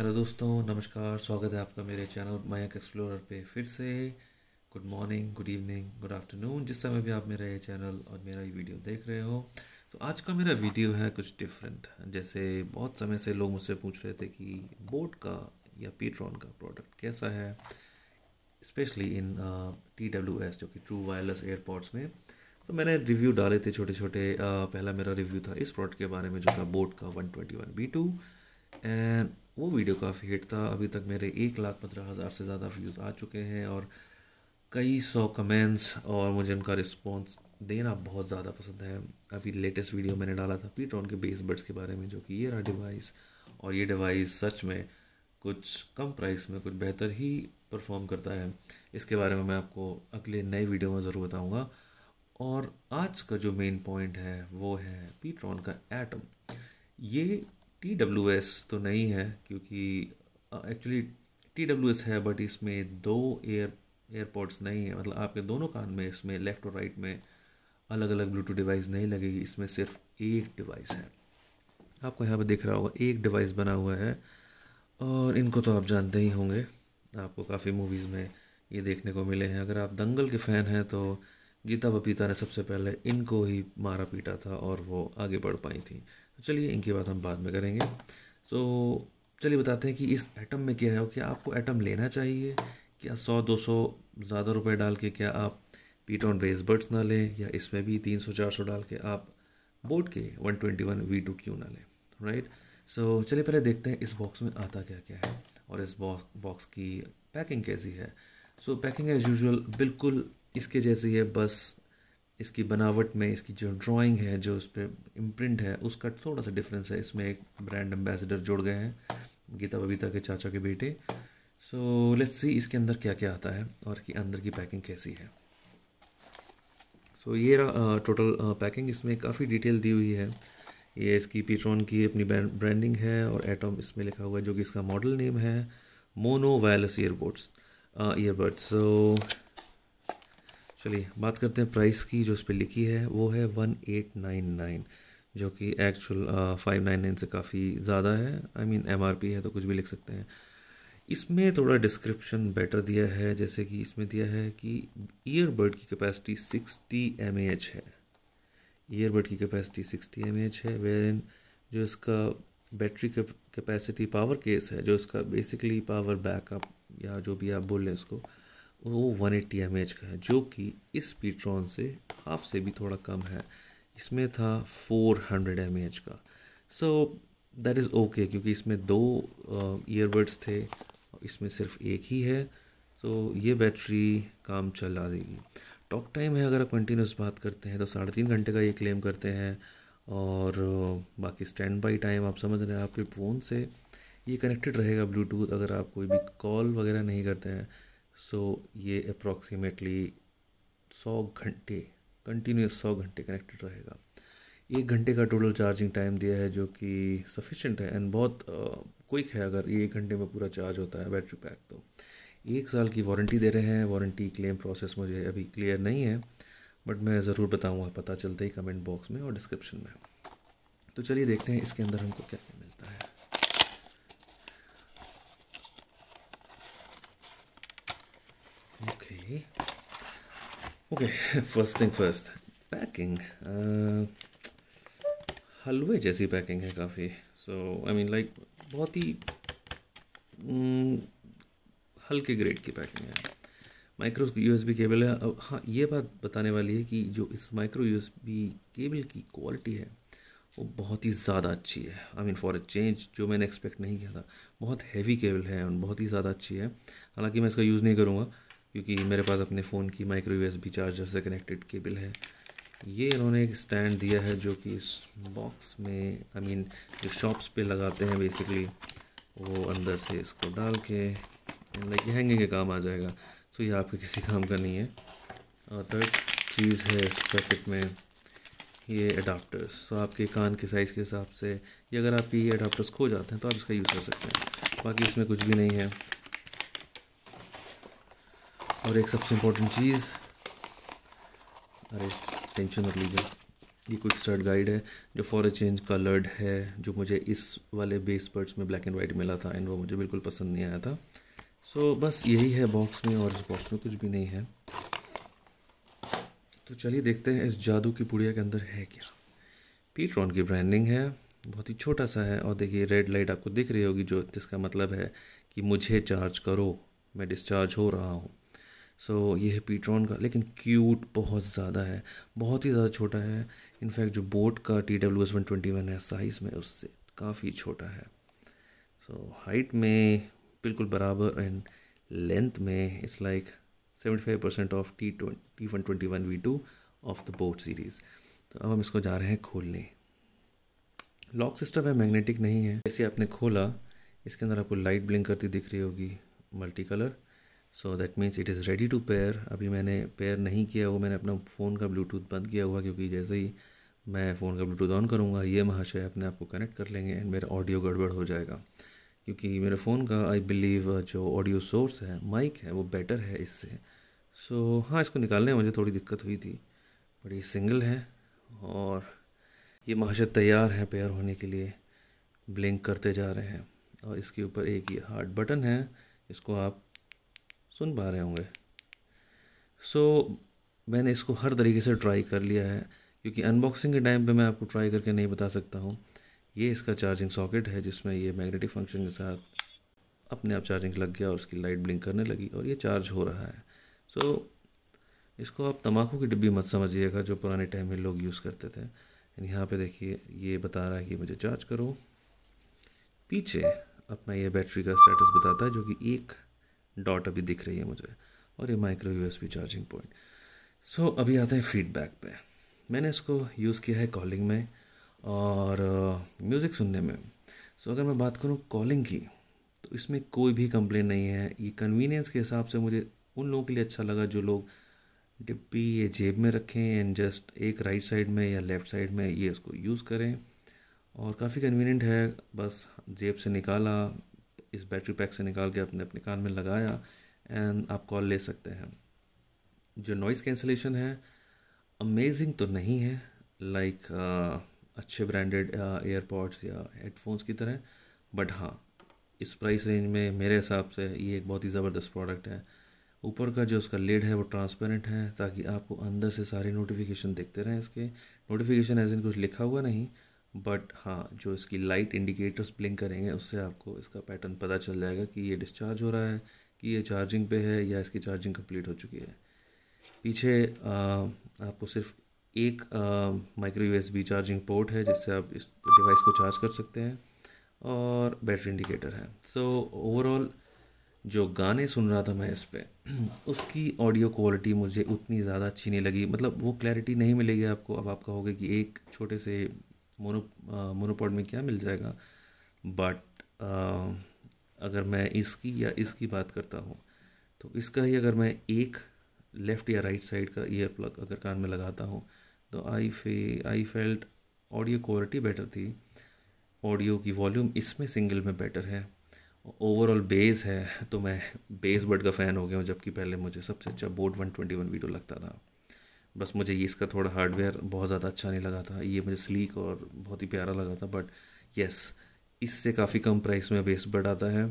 hello दोस्तों नमस्कार स्वागत है आपका मेरे चैनल मयक एक्सप्लोरर पे फिर से good morning good evening good afternoon जिस समय भी आप मेरा ये चैनल और मेरा ये वीडियो देख रहे हो तो आज का मेरा वीडियो है कुछ डिफरेंट जैसे बहुत समय से लोग मुझसे पूछ रहे थे कि बोट का या पेट्रॉन का प्रोडक्ट कैसा है specially in T W S जो कि ट्रू वायरलेस एयरपोर्ट्स में तो मैंने रिव्यू डाले थे छोटे छोटे uh, पहला मेरा रिव्यू था इस प्रोडक्ट के बारे में जो था बोट का one twenty one B two and वो वीडियो काफ़ी हिट था अभी तक मेरे एक लाख पंद्रह हज़ार से ज़्यादा व्यूज़ आ चुके हैं और कई सौ कमेंट्स और मुझे उनका रिस्पॉन्स देना बहुत ज़्यादा पसंद है अभी लेटेस्ट वीडियो मैंने डाला था पीट्रॉन के बेस बर्ड्स के बारे में जो कि ये रहा डिवाइस और ये डिवाइस सच में कुछ कम प्राइस में कुछ बेहतर ही परफॉर्म करता है इसके बारे में मैं आपको अगले नए वीडियो में ज़रूर बताऊँगा और आज का जो मेन पॉइंट है वो है पीट्रॉन का एटम ये टी डब्ल्यू एस तो नहीं है क्योंकि एक्चुअली टी डब्ल्यू एस है बट इसमें दो एयर एयरपोर्ट्स नहीं है मतलब आपके दोनों कान में इसमें लेफ़्ट और राइट में अलग अलग ब्लूटूथ डिवाइस नहीं लगेगी इसमें सिर्फ एक डिवाइस है आपको यहाँ पर दिख रहा होगा एक डिवाइस बना हुआ है और इनको तो आप जानते ही होंगे आपको काफ़ी मूवीज़ में ये देखने को मिले हैं अगर आप दंगल के फ़ैन हैं तो गीता बपीता ने सबसे पहले इनको ही मारा पीटा था और वो आगे बढ़ पाई थी तो चलिए इनकी बात हम बाद में करेंगे तो चलिए बताते हैं कि इस आइटम में क्या है क्या आपको आइटम लेना चाहिए क्या सौ दो सौ ज़्यादा रुपए डाल के क्या आप पीट ऑन रेस बर्ड्स ना लें या इसमें भी तीन सौ चार सौ डाल के आप बोर्ड के one twenty one V two क्यों ना लें राइट सो चलिए पहले देखते हैं इस बॉक्स में आता क्या क्या है और इस बॉक्स की पैकिंग कैसी है so so, packing as usual बिल्कुल इसके जैसी है बस इसकी बनावट में इसकी जो ड्राइंग है जो उस पर इम्प्रिंट है उसका थोड़ा सा डिफरेंस है इसमें एक ब्रांड एम्बेसडर जुड़ गए हैं गीता बबीता के चाचा के बेटे सो लेट्स सी इसके अंदर क्या क्या आता है और कि अंदर की पैकिंग कैसी है सो so, ये रहा टोटल पैकिंग इसमें काफ़ी डिटेल दी हुई है ये इसकी पीट्रॉन की अपनी ब्रांडिंग है और एटम इसमें लिखा हुआ है जो कि इसका मॉडल नेम है mono wireless earbuds earbuds so चलिए बात करते हैं प्राइस की जो इस पर लिखी है वो है वन एट नाइन नाइन जो कि एक्चुअल फाइव नाइन नाइन से काफ़ी ज़्यादा है I mean M R P है तो कुछ भी लिख सकते हैं इसमें थोड़ा डिस्क्रिप्शन बेटर दिया है जैसे कि इसमें दिया है कि ईयरबड की कैपेसिटी सिक्सटी एम एच है ईयरबड की कैपेसिटी सिक्सटी एम एच है वेर जो इसका बैटरी कैपेसिटी पावर केस है जो इसका बेसिकली पावर बैकअप या जो भी आप बोल रहे हैं उसको वो वन एट्टी एम एच का है जो कि इस पीट्रॉन से आपसे भी थोड़ा कम है इसमें था फोर हंड्रेड एम एच का सो दैट इज़ ओके क्योंकि इसमें दो ईयरबड्स uh, थे इसमें सिर्फ एक ही है तो ये बैटरी काम चला देगी टॉक टाइम है अगर आप कंटिन्यूस बात करते हैं तो साढ़े तीन घंटे का ये क्लेम करते हैं और बाकी स्टैंड बाई टाइम आप समझ रहे हैं आपके फ़ोन से ये कनेक्टेड रहेगा ब्लूटूथ अगर आप कोई भी कॉल वगैरह नहीं करते हैं सो so, ये अप्रॉक्सीमेटली सौ घंटे कंटिन्यूस सौ घंटे कनेक्टेड रहेगा एक घंटे का टोटल चार्जिंग टाइम दिया है जो कि सफिशेंट है एंड बहुत क्विक है अगर ये एक घंटे में पूरा चार्ज होता है बैटरी पैक तो एक साल की वारंटी दे रहे हैं वारंटी क्लेम प्रोसेस मुझे अभी क्लियर नहीं है बट मैं ज़रूर बताऊँगा पता चलता ही कमेंट बॉक्स में और डिस्क्रिप्शन में तो चलिए देखते हैं इसके अंदर हमको क्या मिलता है okay first thing first packing हलवे जैसी पैकिंग है काफ़ी सो आई मीन लाइक बहुत ही mm, हल्के ग्रेड की पैकिंग है micro U S B cable है अब हाँ ये बात बताने वाली है कि जो इस micro U S B cable की क्वालिटी है वो बहुत ही ज़्यादा अच्छी है I mean for a change जो मैंने एक्सपेक्ट नहीं किया था बहुत हैवी केबल है और बहुत ही ज़्यादा अच्छी है हालांकि मैं इसका यूज़ नहीं करूँगा क्योंकि मेरे पास अपने फ़ोन की माइक्रो यू चार्जर से कनेक्टेड केबल है ये इन्होंने एक स्टैंड दिया है जो कि इस बॉक्स में आई I मीन mean, जो शॉप्स पे लगाते हैं बेसिकली वो अंदर से इसको डाल के लाइक हैंगिंग के काम आ जाएगा सो ये आपके किसी काम का नहीं है और थर्ड चीज़ है इस पैकेट में ये अडाप्टर्स सो आपके कान के साइज़ के हिसाब से या अगर आपके ये अडाप्टर्स खो जाते हैं तो आप इसका यूज़ कर सकते हैं बाकी इसमें कुछ भी नहीं है और एक सबसे इम्पोर्टेंट चीज़ अरे टेंशन मत लीजिए ये क्विक स्टार्ट गाइड है जो फॉर अ चेंज कलर्ड है जो मुझे इस वाले बेस पर्ट्स में ब्लैक एंड वाइट मिला था एंड वो मुझे बिल्कुल पसंद नहीं आया था सो so, बस यही है बॉक्स में और इस बॉक्स में कुछ भी नहीं है तो चलिए देखते हैं इस जादू की पुड़िया के अंदर है क्या पीट्रॉन की ब्रांडिंग है बहुत ही छोटा सा है और देखिए रेड लाइट आपको दिख रही होगी जो जिसका मतलब है कि मुझे चार्ज करो मैं डिस्चार्ज हो रहा हूँ सो so, ये है पीट्रॉन का लेकिन क्यूट बहुत ज़्यादा है बहुत ही ज़्यादा छोटा है इनफैक्ट जो बोट का T W S one twenty one है साइज़ में उससे काफ़ी छोटा है सो so, हाइट में बिल्कुल बराबर एंड लेंथ में it's like seventy five percent of T T one twenty one V two of the boat series तो अब हम इसको जा रहे हैं खोलने लॉक सिस्टम है मैग्नेटिक नहीं है जैसे आपने खोला इसके अंदर आपको लाइट ब्लिंक करती दिख रही होगी multi colour so that means it is ready to pair अभी मैंने पेयर नहीं किया वो मैंने अपना फ़ोन का ब्लूटूथ बंद किया हुआ क्योंकि जैसे ही मैं फ़ोन का ब्लूटूथ ऑन करूँगा ये महाशय अपने आप को कनेक्ट कर लेंगे एंड मेरा ऑडियो गड़बड़ हो जाएगा क्योंकि मेरे फ़ोन का आई बिलीव जो ऑडियो सोर्स है माइक है वो बेटर है इससे सो so, हाँ इसको निकालने में मुझे थोड़ी दिक्कत हुई थी बट ये सिंगल है और ये महाशय तैयार है पेयर होने के लिए ब्लिंक करते जा रहे हैं और इसके ऊपर एक ये हार्ड बटन है इसको आप सुन पा रहे होंगे सो so, मैंने इसको हर तरीके से ट्राई कर लिया है क्योंकि अनबॉक्सिंग के टाइम पे मैं आपको ट्राई करके नहीं बता सकता हूँ ये इसका चार्जिंग सॉकेट है जिसमें ये मैग्नेटिक फंक्शन के साथ अपने आप चार्जिंग लग गया और उसकी लाइट ब्लिंक करने लगी और ये चार्ज हो रहा है सो so, इसको आप तम्बाकू की डिब्बी मत समझिएगा जो पुराने टाइम में लोग यूज़ करते थे यहाँ पे देखिए ये बता रहा है कि मुझे चार्ज करो पीछे अपना ये बैटरी का स्टेटस बताता है जो कि एक डॉट अभी दिख रही है मुझे और ये micro U charging point so अभी आते हैं फीडबैक पे मैंने इसको यूज़ किया है कॉलिंग में और म्यूज़िक uh, सुनने में सो so, अगर मैं बात करूँ कॉलिंग की तो इसमें कोई भी कंप्लेन नहीं है ये कन्वीनियंस के हिसाब से मुझे उन लोगों के लिए अच्छा लगा जो लोग डिब्बी ये जेब में रखें एंड जस्ट एक राइट साइड में या लेफ़्ट साइड में ये इसको यूज़ करें और काफ़ी कन्वीनियंट है बस जेब से निकाला इस बैटरी पैक से निकाल के अपने अपने कान में लगाया एंड आप कॉल ले सकते हैं जो नॉइज़ कैंसलेशन है अमेजिंग तो नहीं है लाइक like, uh, अच्छे ब्रांडेड एयरपॉड्स uh, या हेडफोन्स की तरह बट हाँ इस प्राइस रेंज में मेरे हिसाब से ये एक बहुत ही ज़बरदस्त प्रोडक्ट है ऊपर का जो उसका लेड है वो ट्रांसपेरेंट है ताकि आपको अंदर से सारे नोटिफिकेशन देखते रहें इसके नोटिफिकेशन एज इन कुछ लिखा हुआ नहीं बट हाँ जो इसकी लाइट इंडिकेटर्स ब्लिंक करेंगे उससे आपको इसका पैटर्न पता चल जाएगा कि ये डिस्चार्ज हो रहा है कि ये चार्जिंग पे है या इसकी चार्जिंग कंप्लीट हो चुकी है पीछे आ, आपको सिर्फ एक माइक्रो यूएसबी चार्जिंग पोर्ट है जिससे आप इस डिवाइस को चार्ज कर सकते हैं और बैटरी इंडिकेटर है सो so, ओवरऑल जो गाने सुन रहा था मैं इस पर उसकी ऑडियो क्वालिटी मुझे उतनी ज़्यादा अच्छी नहीं लगी मतलब वो क्लैरिटी नहीं मिलेगी आपको अब आप कहोगे कि एक छोटे से मोनो मोनोपोड में क्या मिल जाएगा बट अगर मैं इसकी या इसकी बात करता हूँ तो इसका ही अगर मैं एक लेफ़्ट या राइट साइड का ईयर प्लग अगर कान में लगाता हूँ तो I fe I felt audio quality better थी ऑडियो की वॉल्यूम इसमें सिंगल में बेटर है ओवरऑल बेस है तो मैं बेस बर्ड का फ़ैन हो गया हूँ जबकि पहले मुझे सबसे अच्छा boat one twenty one video लगता था बस मुझे ये इसका थोड़ा हार्डवेयर बहुत ज़्यादा अच्छा नहीं लगा था ये मुझे स्लीक और बहुत ही प्यारा लगा था बट येस इससे काफ़ी कम प्राइस में बेस बर्ड आता है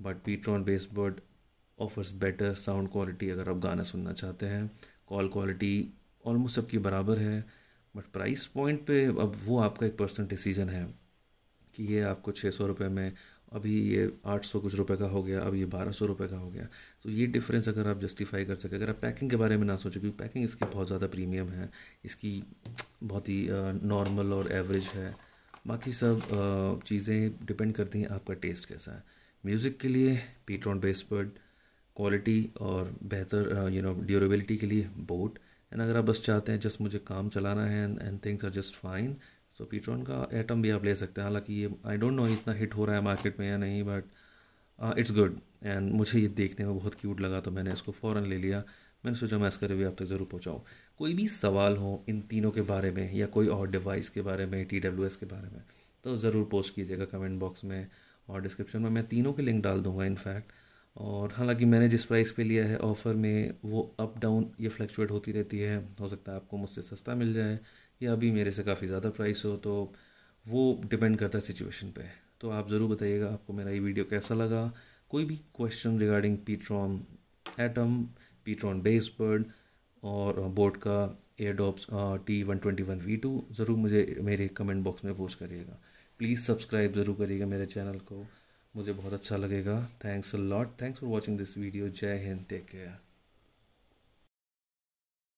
बट पीट्रॉन बेस बर्ड ऑफर्स बेटर साउंड क्वालिटी अगर आप गाना सुनना चाहते हैं कॉल क्वालिटी ऑलमोस्ट सबकी बराबर है बट प्राइस पॉइंट पे अब वो आपका एक पर्सनल डिसीजन है कि ये आपको छः सौ रुपये में अभी ये 800 कुछ रुपए का हो गया अब ये 1200 रुपए का हो गया तो ये डिफरेंस अगर आप जस्टिफाई कर सके अगर आप पैकिंग के बारे में ना सोचो क्योंकि पैकिंग इसकी बहुत ज़्यादा प्रीमियम है इसकी बहुत ही नॉर्मल और एवरेज है बाकी सब चीज़ें डिपेंड करती हैं आपका टेस्ट कैसा है म्यूज़िक के लिए पीट्रॉन बेसबर्ड क्वालिटी और बेहतर यू नो ड्यूरेबिलिटी के लिए बोट एंड अगर आप बस चाहते हैं जस्ट मुझे काम चलाना है and things are just fine so pTron का एटम भी आप ले सकते हैं हालांकि ये आई डोंट नो इतना हिट हो रहा है मार्केट में या नहीं बट इट्स गुड एंड मुझे ये देखने में बहुत क्यूट लगा तो मैंने इसको फ़ौरन ले लिया मैंने सोचा मैं इसका रिव्यू आप तक ज़रूर पहुँचाऊँ कोई भी सवाल हो इन तीनों के बारे में या कोई और डिवाइस के बारे में टी डब्ल्यू एस के बारे में तो ज़रूर पोस्ट कीजिएगा कमेंट बॉक्स में और डिस्क्रिप्शन में मैं तीनों के लिंक डाल दूँगा इनफैक्ट और हालांकि मैंने जिस प्राइस पे लिया है ऑफ़र में वो अप डाउन ये फ्लक्चुएट होती रहती है हो सकता है आपको मुझसे सस्ता मिल जाए या अभी मेरे से काफ़ी ज़्यादा प्राइस हो तो वो डिपेंड करता है सिचुएशन पे तो आप ज़रूर बताइएगा आपको मेरा ये वीडियो कैसा लगा कोई भी question regarding pTron atom pTron bass बर्ड और बोर्ड का Airdopes T one twenty one V two ज़रूर मुझे मेरे कमेंट बॉक्स में पोस्ट करिएगा प्लीज़ सब्सक्राइब ज़रूर करिएगा मेरे चैनल को मुझे बहुत अच्छा लगेगा thanks a lot thanks for watching this video Jai Hind take care